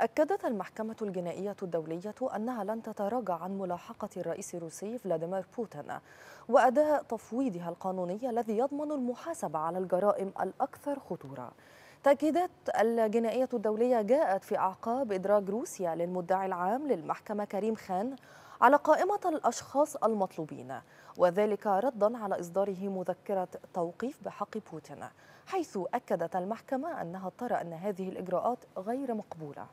أكدت المحكمة الجنائية الدولية أنها لن تتراجع عن ملاحقة الرئيس الروسي فلاديمير بوتين وأداء تفويضها القانوني الذي يضمن المحاسبة على الجرائم الأكثر خطورة. تأكيدات الجنائية الدولية جاءت في أعقاب إدراج روسيا للمدعي العام للمحكمة كريم خان على قائمة الأشخاص المطلوبين وذلك ردا على إصداره مذكرة توقيف بحق بوتين حيث أكدت المحكمة أنها ترى أن هذه الإجراءات غير مقبولة